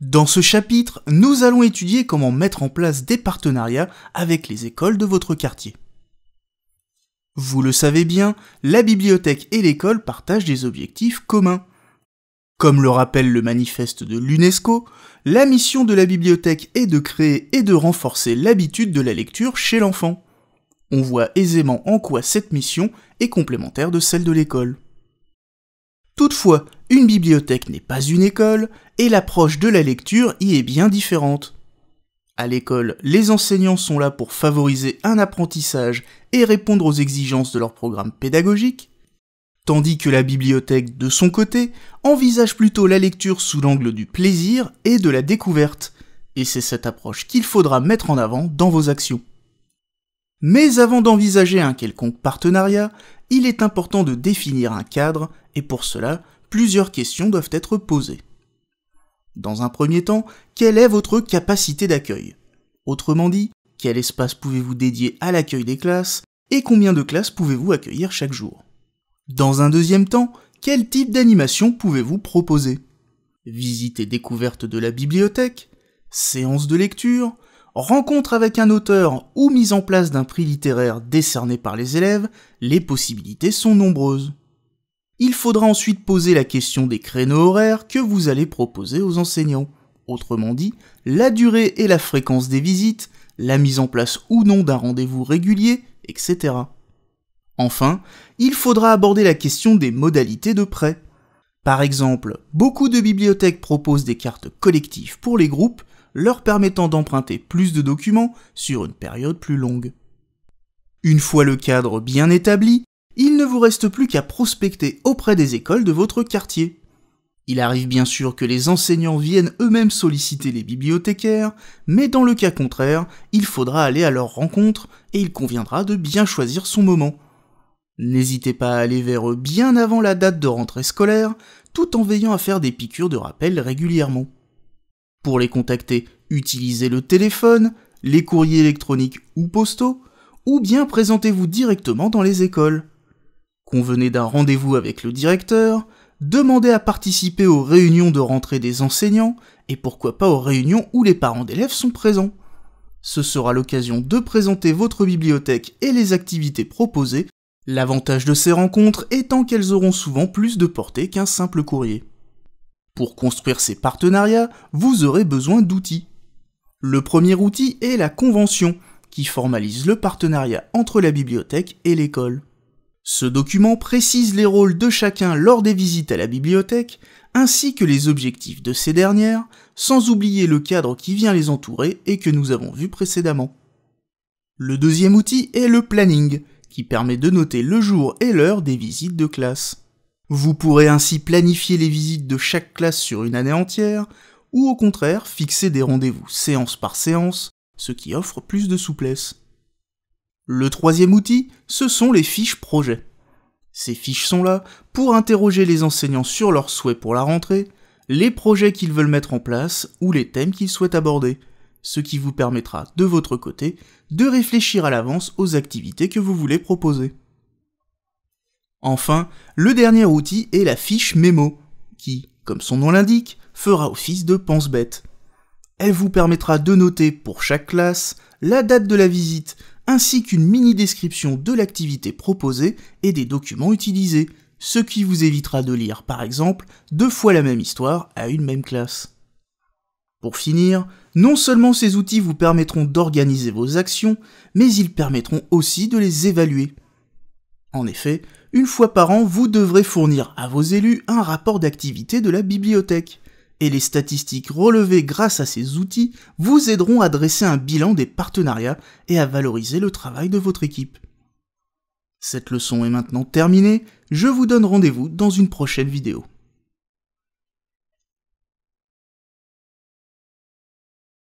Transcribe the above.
Dans ce chapitre, nous allons étudier comment mettre en place des partenariats avec les écoles de votre quartier. Vous le savez bien, la bibliothèque et l'école partagent des objectifs communs. Comme le rappelle le manifeste de l'UNESCO, la mission de la bibliothèque est de créer et de renforcer l'habitude de la lecture chez l'enfant. On voit aisément en quoi cette mission est complémentaire de celle de l'école. Toutefois, une bibliothèque n'est pas une école, et l'approche de la lecture y est bien différente. À l'école, les enseignants sont là pour favoriser un apprentissage et répondre aux exigences de leur programme pédagogique, tandis que la bibliothèque, de son côté, envisage plutôt la lecture sous l'angle du plaisir et de la découverte, et c'est cette approche qu'il faudra mettre en avant dans vos actions. Mais avant d'envisager un quelconque partenariat, il est important de définir un cadre, et pour cela, plusieurs questions doivent être posées. Dans un premier temps, quelle est votre capacité d'accueil Autrement dit, quel espace pouvez-vous dédier à l'accueil des classes et combien de classes pouvez-vous accueillir chaque jour Dans un deuxième temps, quel type d'animation pouvez-vous proposer Visite et découverte de la bibliothèque, séance de lecture, rencontre avec un auteur ou mise en place d'un prix littéraire décerné par les élèves, les possibilités sont nombreuses. Il faudra ensuite poser la question des créneaux horaires que vous allez proposer aux enseignants, autrement dit, la durée et la fréquence des visites, la mise en place ou non d'un rendez-vous régulier, etc. Enfin, il faudra aborder la question des modalités de prêt. Par exemple, beaucoup de bibliothèques proposent des cartes collectives pour les groupes leur permettant d'emprunter plus de documents sur une période plus longue. Une fois le cadre bien établi, il ne vous reste plus qu'à prospecter auprès des écoles de votre quartier. Il arrive bien sûr que les enseignants viennent eux-mêmes solliciter les bibliothécaires, mais dans le cas contraire, il faudra aller à leur rencontre et il conviendra de bien choisir son moment. N'hésitez pas à aller vers eux bien avant la date de rentrée scolaire, tout en veillant à faire des piqûres de rappel régulièrement. Pour les contacter, utilisez le téléphone, les courriers électroniques ou postaux, ou bien présentez-vous directement dans les écoles. Convenez d'un rendez-vous avec le directeur, demandez à participer aux réunions de rentrée des enseignants, et pourquoi pas aux réunions où les parents d'élèves sont présents. Ce sera l'occasion de présenter votre bibliothèque et les activités proposées, l'avantage de ces rencontres étant qu'elles auront souvent plus de portée qu'un simple courrier. Pour construire ces partenariats, vous aurez besoin d'outils. Le premier outil est la convention, qui formalise le partenariat entre la bibliothèque et l'école. Ce document précise les rôles de chacun lors des visites à la bibliothèque, ainsi que les objectifs de ces dernières, sans oublier le cadre qui vient les entourer et que nous avons vu précédemment. Le deuxième outil est le planning, qui permet de noter le jour et l'heure des visites de classe. Vous pourrez ainsi planifier les visites de chaque classe sur une année entière, ou au contraire fixer des rendez-vous séance par séance, ce qui offre plus de souplesse. Le troisième outil, ce sont les fiches projets. Ces fiches sont là pour interroger les enseignants sur leurs souhaits pour la rentrée, les projets qu'ils veulent mettre en place ou les thèmes qu'ils souhaitent aborder, ce qui vous permettra de votre côté de réfléchir à l'avance aux activités que vous voulez proposer. Enfin, le dernier outil est la fiche mémo, qui, comme son nom l'indique, fera office de pense-bête. Elle vous permettra de noter pour chaque classe la date de la visite, ainsi qu'une mini-description de l'activité proposée et des documents utilisés, ce qui vous évitera de lire, par exemple, deux fois la même histoire à une même classe. Pour finir, non seulement ces outils vous permettront d'organiser vos actions, mais ils permettront aussi de les évaluer. En effet, une fois par an, vous devrez fournir à vos élus un rapport d'activité de la bibliothèque. Et les statistiques relevées grâce à ces outils vous aideront à dresser un bilan des partenariats et à valoriser le travail de votre équipe. Cette leçon est maintenant terminée, je vous donne rendez-vous dans une prochaine vidéo.